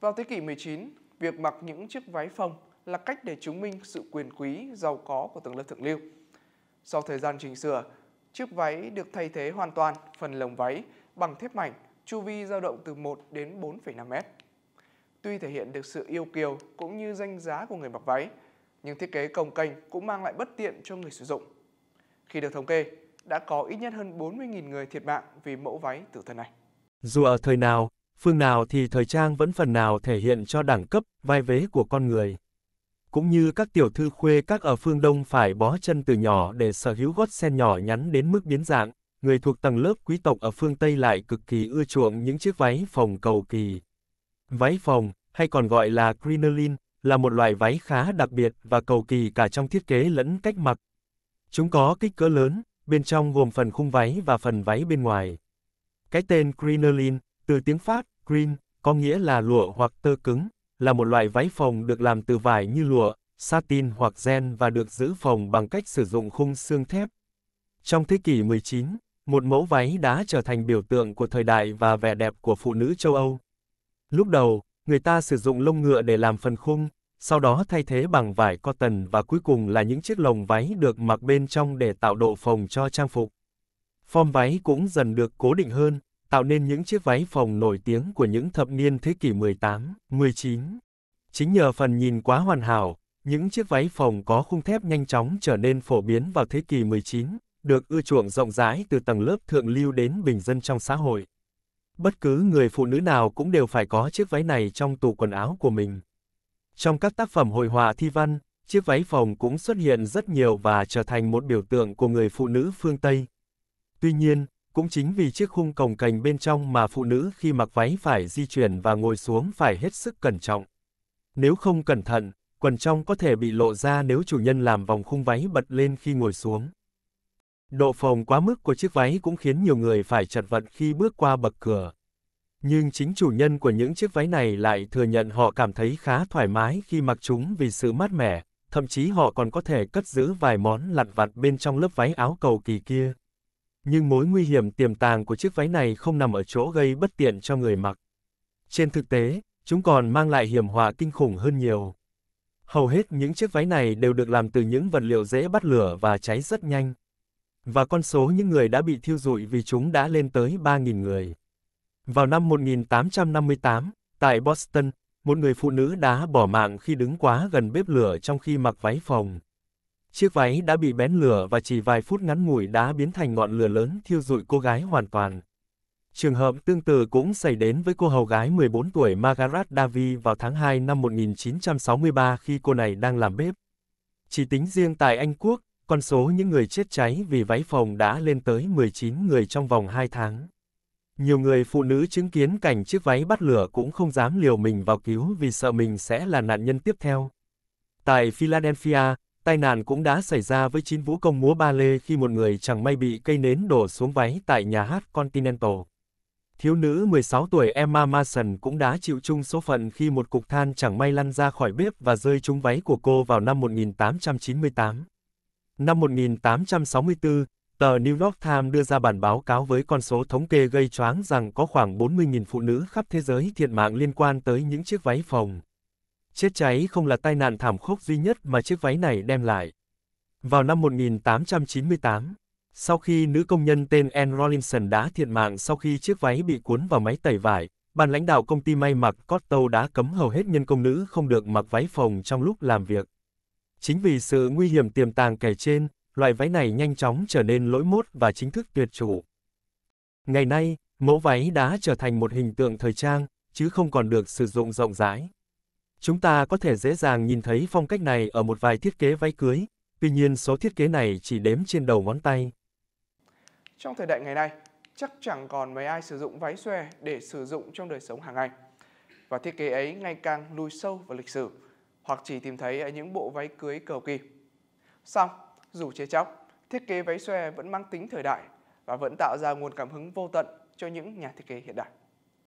Vào thế kỷ 19, việc mặc những chiếc váy phông là cách để chứng minh sự quyền quý, giàu có của tầng lớp thượng lưu. Sau thời gian chỉnh sửa, chiếc váy được thay thế hoàn toàn phần lồng váy bằng thép mảnh, chu vi dao động từ 1 đến 4,5 mét. Tuy thể hiện được sự yêu kiều cũng như danh giá của người mặc váy, nhưng thiết kế cồng kềnh cũng mang lại bất tiện cho người sử dụng. Khi được thống kê, đã có ít nhất hơn 40.000 người thiệt mạng vì mẫu váy tử thân này. Dù ở thời nào, phương nào thì thời trang vẫn phần nào thể hiện cho đẳng cấp, vai vế của con người. Cũng như các tiểu thư khuê các ở phương Đông phải bó chân từ nhỏ để sở hữu gót sen nhỏ nhắn đến mức biến dạng, người thuộc tầng lớp quý tộc ở phương Tây lại cực kỳ ưa chuộng những chiếc váy phòng cầu kỳ. Váy phòng, hay còn gọi là crinoline, là một loại váy khá đặc biệt và cầu kỳ cả trong thiết kế lẫn cách mặc. Chúng có kích cỡ lớn, bên trong gồm phần khung váy và phần váy bên ngoài. Cái tên crinoline, từ tiếng Pháp, Green, có nghĩa là lụa hoặc tơ cứng, là một loại váy phòng được làm từ vải như lụa, satin hoặc gen và được giữ phòng bằng cách sử dụng khung xương thép. Trong thế kỷ 19, một mẫu váy đã trở thành biểu tượng của thời đại và vẻ đẹp của phụ nữ châu Âu. Lúc đầu, người ta sử dụng lông ngựa để làm phần khung, sau đó thay thế bằng vải cotton và cuối cùng là những chiếc lồng váy được mặc bên trong để tạo độ phồng cho trang phục. Form váy cũng dần được cố định hơn, tạo nên những chiếc váy phòng nổi tiếng của những thập niên thế kỷ 18, 19. Chính nhờ phần nhìn quá hoàn hảo, những chiếc váy phòng có khung thép nhanh chóng trở nên phổ biến vào thế kỷ 19, được ưa chuộng rộng rãi từ tầng lớp thượng lưu đến bình dân trong xã hội. Bất cứ người phụ nữ nào cũng đều phải có chiếc váy này trong tủ quần áo của mình. Trong các tác phẩm hội họa thi văn, chiếc váy phòng cũng xuất hiện rất nhiều và trở thành một biểu tượng của người phụ nữ phương Tây. Tuy nhiên, cũng chính vì chiếc khung cồng cành bên trong mà phụ nữ khi mặc váy phải di chuyển và ngồi xuống phải hết sức cẩn trọng. Nếu không cẩn thận, quần trong có thể bị lộ ra nếu chủ nhân làm vòng khung váy bật lên khi ngồi xuống. Độ phồng quá mức của chiếc váy cũng khiến nhiều người phải chật vật khi bước qua bậc cửa. Nhưng chính chủ nhân của những chiếc váy này lại thừa nhận họ cảm thấy khá thoải mái khi mặc chúng vì sự mát mẻ, thậm chí họ còn có thể cất giữ vài món lặt vặt bên trong lớp váy áo cầu kỳ kia nhưng mối nguy hiểm tiềm tàng của chiếc váy này không nằm ở chỗ gây bất tiện cho người mặc. Trên thực tế, chúng còn mang lại hiểm họa kinh khủng hơn nhiều. Hầu hết những chiếc váy này đều được làm từ những vật liệu dễ bắt lửa và cháy rất nhanh. Và con số những người đã bị thiêu rụi vì chúng đã lên tới 3.000 người. Vào năm 1858, tại Boston, một người phụ nữ đã bỏ mạng khi đứng quá gần bếp lửa trong khi mặc váy phòng. Chiếc váy đã bị bén lửa và chỉ vài phút ngắn ngủi đã biến thành ngọn lửa lớn thiêu rụi cô gái hoàn toàn. Trường hợp tương tự cũng xảy đến với cô hầu gái 14 tuổi Margaret Davy vào tháng 2 năm 1963 khi cô này đang làm bếp. Chỉ tính riêng tại Anh Quốc, con số những người chết cháy vì váy phòng đã lên tới 19 người trong vòng 2 tháng. Nhiều người phụ nữ chứng kiến cảnh chiếc váy bắt lửa cũng không dám liều mình vào cứu vì sợ mình sẽ là nạn nhân tiếp theo. Tại Philadelphia, Tai nạn cũng đã xảy ra với chín vũ công múa ba lê khi một người chẳng may bị cây nến đổ xuống váy tại nhà hát Continental. Thiếu nữ 16 tuổi Emma Mason cũng đã chịu chung số phận khi một cục than chẳng may lăn ra khỏi bếp và rơi trúng váy của cô vào năm 1898. Năm 1864, tờ New York Times đưa ra bản báo cáo với con số thống kê gây choáng rằng có khoảng 40.000 phụ nữ khắp thế giới thiệt mạng liên quan tới những chiếc váy phòng. Chết cháy không là tai nạn thảm khốc duy nhất mà chiếc váy này đem lại. Vào năm 1898, sau khi nữ công nhân tên Anne Rollinson đã thiệt mạng sau khi chiếc váy bị cuốn vào máy tẩy vải, ban lãnh đạo công ty may mặc Cotto đã cấm hầu hết nhân công nữ không được mặc váy phồng trong lúc làm việc. Chính vì sự nguy hiểm tiềm tàng kể trên, loại váy này nhanh chóng trở nên lỗi mốt và chính thức tuyệt chủ. Ngày nay, mẫu váy đã trở thành một hình tượng thời trang, chứ không còn được sử dụng rộng rãi. Chúng ta có thể dễ dàng nhìn thấy phong cách này ở một vài thiết kế váy cưới, tuy nhiên số thiết kế này chỉ đếm trên đầu ngón tay. Trong thời đại ngày nay, chắc chẳng còn mấy ai sử dụng váy xòe để sử dụng trong đời sống hàng ngày. Và thiết kế ấy ngày càng lùi sâu vào lịch sử, hoặc chỉ tìm thấy ở những bộ váy cưới cầu kỳ. Xong, dù chế chóc, thiết kế váy xòe vẫn mang tính thời đại và vẫn tạo ra nguồn cảm hứng vô tận cho những nhà thiết kế hiện đại.